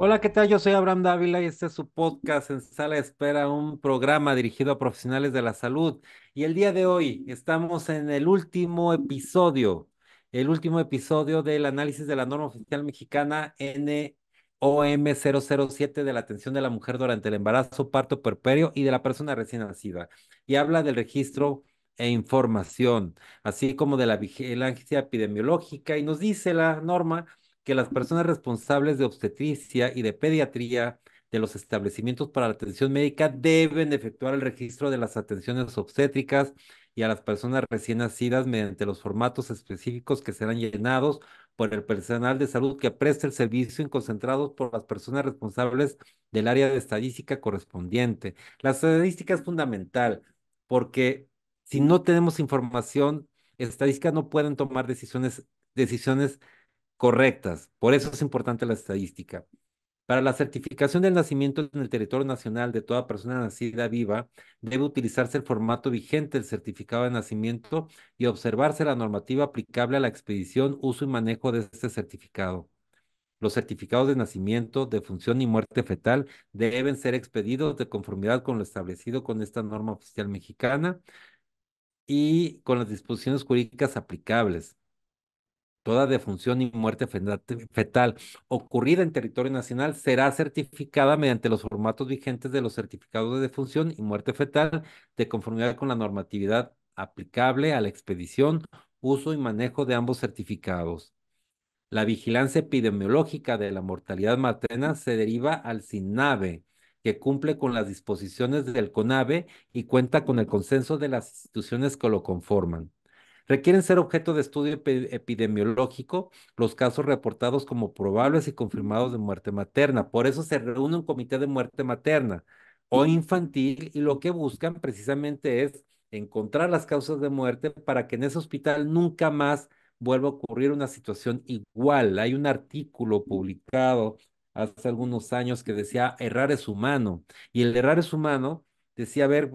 Hola, ¿qué tal? Yo soy Abraham Dávila y este es su podcast en Sala Espera, un programa dirigido a profesionales de la salud. Y el día de hoy estamos en el último episodio, el último episodio del análisis de la norma oficial mexicana NOM 007 de la atención de la mujer durante el embarazo, parto, puerperio y de la persona recién nacida. Y habla del registro e información, así como de la vigilancia epidemiológica. Y nos dice la norma que las personas responsables de obstetricia y de pediatría de los establecimientos para la atención médica deben efectuar el registro de las atenciones obstétricas y a las personas recién nacidas mediante los formatos específicos que serán llenados por el personal de salud que presta el servicio y concentrados por las personas responsables del área de estadística correspondiente. La estadística es fundamental porque si no tenemos información estadísticas no pueden tomar decisiones, decisiones correctas. Por eso es importante la estadística. Para la certificación del nacimiento en el territorio nacional de toda persona nacida viva, debe utilizarse el formato vigente del certificado de nacimiento y observarse la normativa aplicable a la expedición, uso y manejo de este certificado. Los certificados de nacimiento, de función y muerte fetal deben ser expedidos de conformidad con lo establecido con esta norma oficial mexicana y con las disposiciones jurídicas aplicables toda defunción y muerte fetal ocurrida en territorio nacional será certificada mediante los formatos vigentes de los certificados de defunción y muerte fetal de conformidad con la normatividad aplicable a la expedición, uso y manejo de ambos certificados. La vigilancia epidemiológica de la mortalidad materna se deriva al SINAVE, que cumple con las disposiciones del CONAVE y cuenta con el consenso de las instituciones que lo conforman. Requieren ser objeto de estudio epidemiológico los casos reportados como probables y confirmados de muerte materna. Por eso se reúne un comité de muerte materna o infantil y lo que buscan precisamente es encontrar las causas de muerte para que en ese hospital nunca más vuelva a ocurrir una situación igual. Hay un artículo publicado hace algunos años que decía errar es humano y el errar es humano decía, a ver,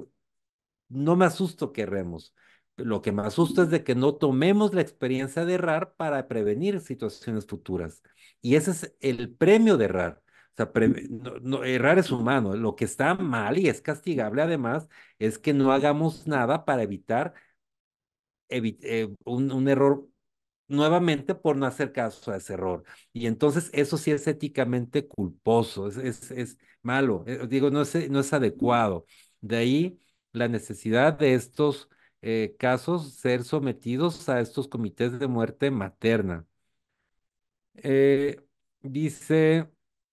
no me asusto que erremos, lo que me asusta es de que no tomemos la experiencia de errar para prevenir situaciones futuras. Y ese es el premio de errar. O sea, errar es humano. Lo que está mal y es castigable además es que no hagamos nada para evitar eh, un, error nuevamente por no hacer caso a ese error. Y entonces eso sí es éticamente culposo, es, es, malo, eh, digo, no no es adecuado. De ahí la necesidad de estos eh, casos ser sometidos a estos comités de muerte materna. Eh, dice,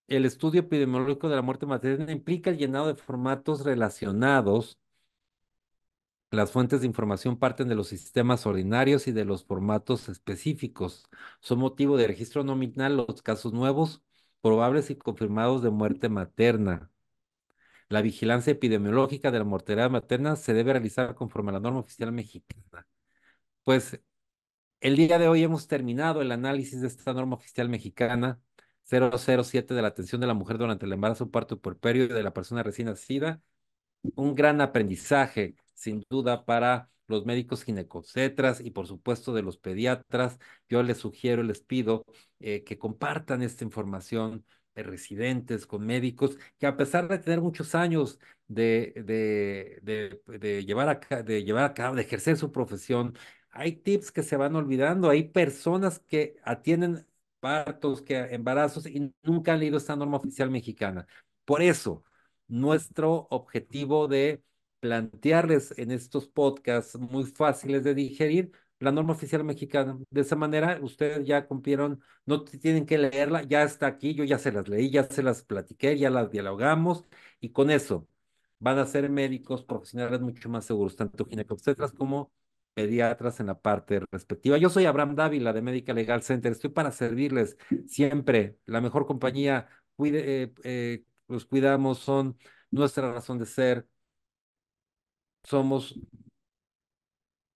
el estudio epidemiológico de la muerte materna implica el llenado de formatos relacionados. Las fuentes de información parten de los sistemas ordinarios y de los formatos específicos. Son motivo de registro nominal los casos nuevos, probables y confirmados de muerte materna. La vigilancia epidemiológica de la mortalidad materna se debe realizar conforme a la norma oficial mexicana. Pues el día de hoy hemos terminado el análisis de esta norma oficial mexicana 007 de la atención de la mujer durante el embarazo, parto y puerperio de la persona recién nacida. Un gran aprendizaje, sin duda, para los médicos ginecocetras y por supuesto de los pediatras. Yo les sugiero, y les pido eh, que compartan esta información residentes, con médicos, que a pesar de tener muchos años de, de, de, pues, llevar, a, de llevar a cabo, de ejercer su profesión, hay tips que se van olvidando, hay personas que atienden partos, que embarazos y nunca han leído esta norma oficial mexicana. Por eso, nuestro objetivo de plantearles en estos podcasts muy fáciles de digerir la norma oficial mexicana. De esa manera, ustedes ya cumplieron, no tienen que leerla, ya está aquí, yo ya se las leí, ya se las platiqué, ya las dialogamos y con eso van a ser médicos profesionales mucho más seguros, tanto ginecobstetras como pediatras en la parte respectiva. Yo soy Abraham Dávila de Médica Legal Center, estoy para servirles siempre, la mejor compañía, eh, eh, los cuidamos, son nuestra razón de ser, somos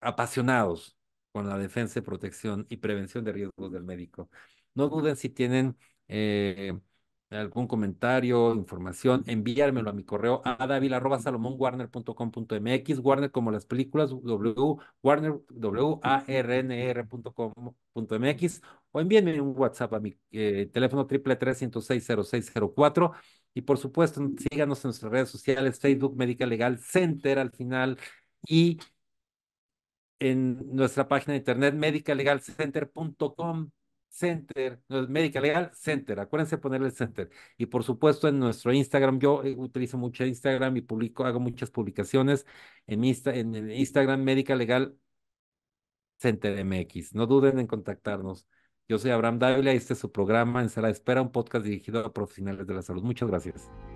apasionados con la defensa, protección y prevención de riesgos del médico. No duden si tienen eh, algún comentario, información, enviármelo a mi correo a davil.salomonwarner.com.mx, Warner como las películas, w, Warner, w, a, r, e o envíenme un WhatsApp a mi eh, teléfono triple tres y por supuesto síganos en nuestras redes sociales, Facebook Médica Legal Center al final y en nuestra página de internet medicalegalcenter.com center, médica Legal Center, acuérdense ponerle center. Y por supuesto en nuestro Instagram, yo eh, utilizo mucho Instagram y publico, hago muchas publicaciones en, en, el Instagram Médica Legal Center MX. No duden en contactarnos. Yo soy Abraham Dávila este es su programa En Sala de Espera, un podcast dirigido a profesionales de la salud. Muchas gracias.